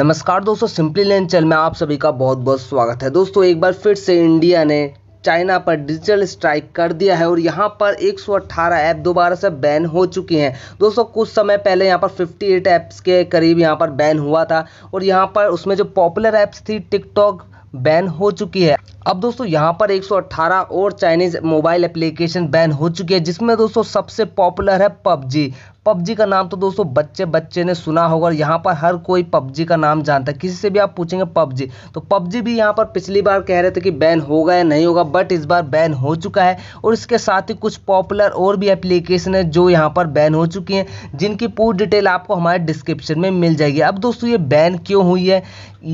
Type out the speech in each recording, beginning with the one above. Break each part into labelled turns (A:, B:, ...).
A: नमस्कार दोस्तों सिंपली लेन चैनल में आप सभी का बहुत बहुत स्वागत है दोस्तों एक बार फिर से इंडिया ने चाइना पर डिजिटल स्ट्राइक कर दिया है और यहाँ पर 118 ऐप दोबारा से बैन हो चुकी हैं दोस्तों कुछ समय पहले यहाँ पर 58 ऐप्स के करीब यहाँ पर बैन हुआ था और यहाँ पर उसमें जो पॉपुलर ऐप्स थी टिकटॉक बैन हो चुकी है अब दोस्तों यहाँ पर 118 और चाइनीज़ मोबाइल एप्लीकेशन बैन हो चुकी है जिसमें दोस्तों सबसे पॉपुलर है पबजी पबजी का नाम तो दोस्तों बच्चे बच्चे ने सुना होगा यहाँ पर हर कोई पबजी का नाम जानता है किसी से भी आप पूछेंगे पबजी तो पबजी भी यहाँ पर पिछली बार कह रहे थे कि बैन होगा या नहीं होगा बट इस बार बैन हो चुका है और इसके साथ ही कुछ पॉपुलर और भी एप्लीकेशन है जो यहाँ पर बैन हो चुकी हैं जिनकी पूरी डिटेल आपको हमारे डिस्क्रिप्शन में मिल जाएगी अब दोस्तों ये बैन क्यों हुई है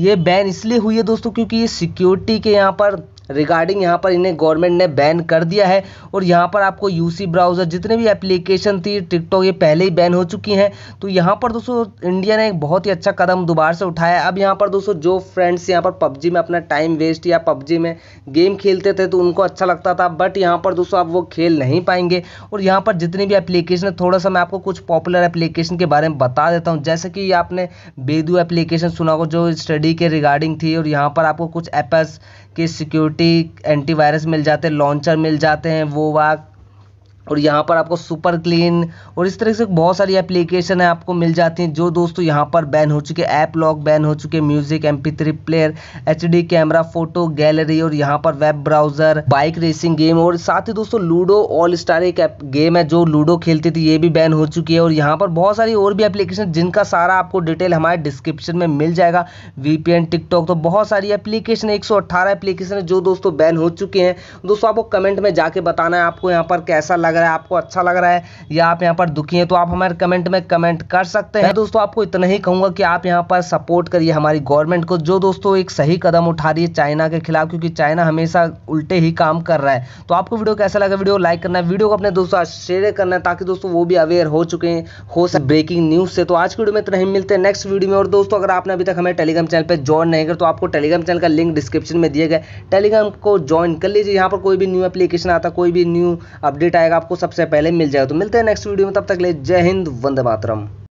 A: ये बैन इसलिए हुई है दोस्तों क्योंकि ये सिक्योरिटी के यहाँ पर रिगार्डिंग यहाँ पर इन्हें गवर्नमेंट ने बैन कर दिया है और यहाँ पर आपको यूसी ब्राउज़र जितने भी एप्लीकेशन थी टिकटॉक ये पहले ही बैन हो चुकी हैं तो यहाँ पर दोस्तों इंडिया ने एक बहुत ही अच्छा कदम दोबारा से उठाया अब यहाँ पर दोस्तों जो फ्रेंड्स यहाँ पर पबजी में अपना टाइम वेस्ट या पबजी में गेम खेलते थे तो उनको अच्छा लगता था बट यहाँ पर दोस्तों आप वो खेल नहीं पाएंगे और यहाँ पर जितनी भी एप्लीकेशन है थोड़ा सा मैं आपको कुछ पॉपुलर एप्लीकेशन के बारे में बता देता हूँ जैसे कि आपने बेदू एप्लीकेशन सुना हो जो स्टडी के रिगार्डिंग थी और यहाँ पर आपको कुछ एपस के सिक्योरिटी एंटी एंटी वायरस मिल जाते हैं लॉन्चर मिल जाते हैं वो वाक और यहाँ पर आपको सुपर क्लीन और इस तरह से बहुत सारी एप्लीकेशन है आपको मिल जाती हैं जो दोस्तों यहाँ पर बैन हो चुके ऐप लॉक बैन हो चुके music M player H camera photo gallery और यहाँ पर web browser bike racing game और साथ ही दोस्तों लूडो ऑल स्टार एक गेम है जो लूडो खेलती थी ये भी बैन हो चुकी है और यहाँ पर बहुत सारी और भी एप्लीकेशन जिनका सारा आपको डिटेल हमारे डिस्क्रिप्शन में मिल जाएगा वीपीएन टिकटॉक तो बहुत सारी एप्लीकेशन एक एप्लीकेशन है जो दोस्तों बैन हो चुके हैं दोस्तों आपको कमेंट में जाके बताना है आपको यहाँ पर कैसा लगा रहा है आपको अच्छा लग रहा है या आप यहाँ पर दुखी हैं तो आप हमारे कमेंट में कमेंट कर सकते हैं दोस्तों आपको इतना ही कहूँगा कि आप यहाँ पर सपोर्ट करिए हमारी गवर्नमेंट को जो दोस्तों एक सही कदम उठा रही है चाइना के खिलाफ क्योंकि चाइना हमेशा उल्टे ही काम कर रहा है तो आपको वीडियो कैसा लगा वीडियो लाइक करना है वीडियो को अपने दोस्तों शेयर करना है ताकि दोस्तों वो भी अवेयर हो चुके हैं हो सके ब्रेकिंग न्यूज़ से तो आज की वीडियो में इतना ही मिलते हैं नेक्स्ट वीडियो में और दोस्तों अगर आपने अभी तक हमें टेलीग्राम चैनल पर ज्वाइन नहीं कर तो आपको टेलीग्राम चैनल का लिंक डिस्क्रिप्शन में दिए गए टेलीग्राम को ज्वाइन कर लीजिए यहाँ पर कोई भी न्यू एप्लीकेशन आता कोई भी न्यू अपडेट आएगा आपको सबसे पहले मिल जाएगा तो मिलते हैं नेक्स्ट वीडियो में तब तक ले जय हिंद वंदे मातरम